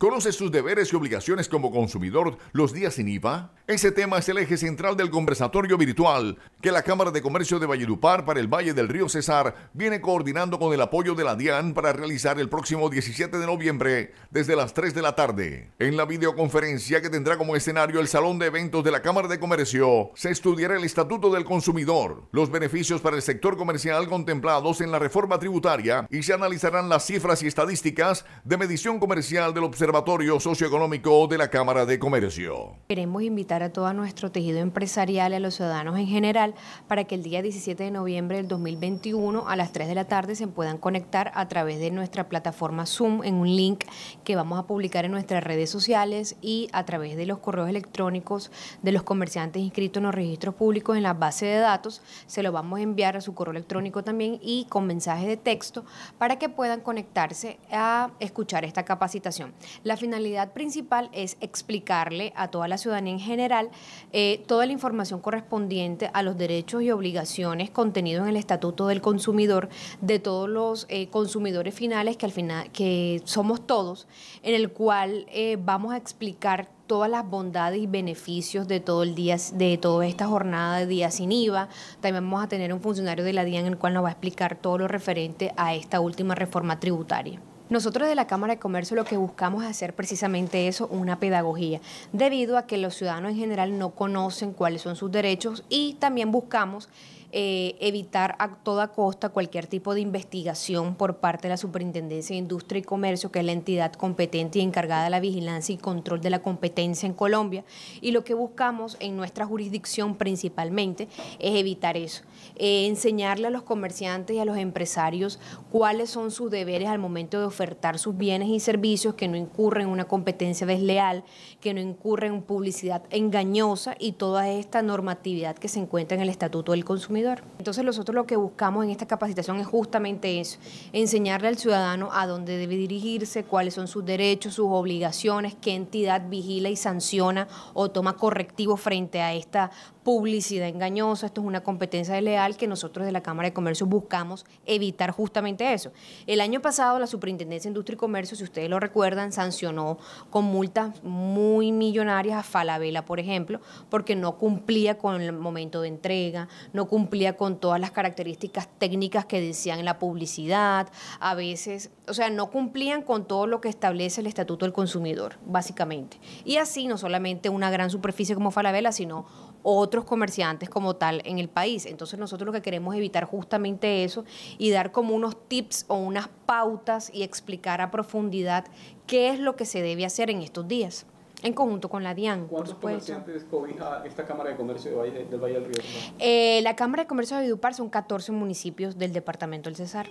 ¿Conoce sus deberes y obligaciones como consumidor los días sin IVA? Ese tema es el eje central del conversatorio virtual que la Cámara de Comercio de Valledupar para el Valle del Río Cesar viene coordinando con el apoyo de la DIAN para realizar el próximo 17 de noviembre desde las 3 de la tarde. En la videoconferencia que tendrá como escenario el Salón de Eventos de la Cámara de Comercio, se estudiará el Estatuto del Consumidor, los beneficios para el sector comercial contemplados en la reforma tributaria y se analizarán las cifras y estadísticas de medición comercial del observatorio. Observatorio Socioeconómico de la Cámara de Comercio. Queremos invitar a todo nuestro tejido empresarial y a los ciudadanos en general para que el día 17 de noviembre del 2021 a las 3 de la tarde se puedan conectar a través de nuestra plataforma Zoom en un link que vamos a publicar en nuestras redes sociales y a través de los correos electrónicos de los comerciantes inscritos en los registros públicos en la base de datos. Se lo vamos a enviar a su correo electrónico también y con mensajes de texto para que puedan conectarse a escuchar esta capacitación. La finalidad principal es explicarle a toda la ciudadanía en general eh, toda la información correspondiente a los derechos y obligaciones contenidos en el Estatuto del Consumidor de todos los eh, consumidores finales que al final que somos todos, en el cual eh, vamos a explicar todas las bondades y beneficios de todo el día, de toda esta jornada de día sin IVA. También vamos a tener un funcionario de la día en el cual nos va a explicar todo lo referente a esta última reforma tributaria. Nosotros de la Cámara de Comercio lo que buscamos es hacer precisamente eso, una pedagogía, debido a que los ciudadanos en general no conocen cuáles son sus derechos y también buscamos eh, evitar a toda costa cualquier tipo de investigación por parte de la Superintendencia de Industria y Comercio, que es la entidad competente y encargada de la vigilancia y control de la competencia en Colombia. Y lo que buscamos en nuestra jurisdicción principalmente es evitar eso, eh, enseñarle a los comerciantes y a los empresarios cuáles son sus deberes al momento de ofertar sus bienes y servicios, que no incurren en una competencia desleal, que no incurren en publicidad engañosa y toda esta normatividad que se encuentra en el Estatuto del Consumidor entonces nosotros lo que buscamos en esta capacitación es justamente eso, enseñarle al ciudadano a dónde debe dirigirse, cuáles son sus derechos, sus obligaciones, qué entidad vigila y sanciona o toma correctivo frente a esta publicidad engañosa, esto es una competencia leal que nosotros de la Cámara de Comercio buscamos evitar justamente eso. El año pasado la Superintendencia de Industria y Comercio, si ustedes lo recuerdan, sancionó con multas muy millonarias a Falabella, por ejemplo, porque no cumplía con el momento de entrega, no cumplía cumplía con todas las características técnicas que decían en la publicidad, a veces, o sea, no cumplían con todo lo que establece el Estatuto del Consumidor, básicamente. Y así, no solamente una gran superficie como Falabella, sino otros comerciantes como tal en el país. Entonces nosotros lo que queremos es evitar justamente eso y dar como unos tips o unas pautas y explicar a profundidad qué es lo que se debe hacer en estos días. En conjunto con la DIAN, por supuesto. ¿Cuántos comerciantes cobija esta Cámara de Comercio del Valle del Río? Eh, la Cámara de Comercio de Vidupar son 14 municipios del departamento del Cesar.